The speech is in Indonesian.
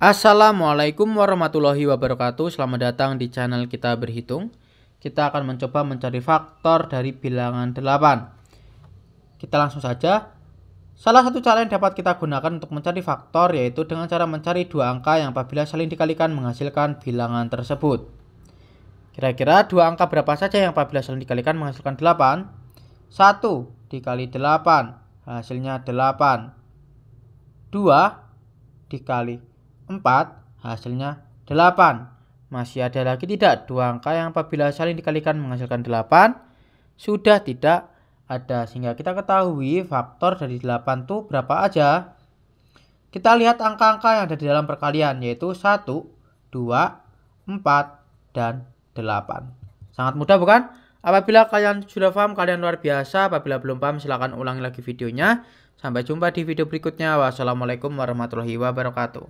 Assalamualaikum warahmatullahi wabarakatuh Selamat datang di channel kita berhitung Kita akan mencoba mencari faktor dari bilangan 8 Kita langsung saja Salah satu cara yang dapat kita gunakan untuk mencari faktor yaitu dengan cara mencari dua angka yang apabila saling dikalikan menghasilkan bilangan tersebut Kira-kira dua angka berapa saja yang apabila saling dikalikan menghasilkan 8 1 dikali 8 hasilnya 8 2 dikali 4, hasilnya 8. Masih ada lagi tidak? Dua angka yang apabila saling dikalikan menghasilkan 8, sudah tidak ada. Sehingga kita ketahui faktor dari 8 itu berapa aja. Kita lihat angka-angka yang ada di dalam perkalian, yaitu 1, 2, 4, dan 8. Sangat mudah bukan? Apabila kalian sudah paham, kalian luar biasa. Apabila belum paham, silahkan ulangi lagi videonya. Sampai jumpa di video berikutnya. Wassalamualaikum warahmatullahi wabarakatuh.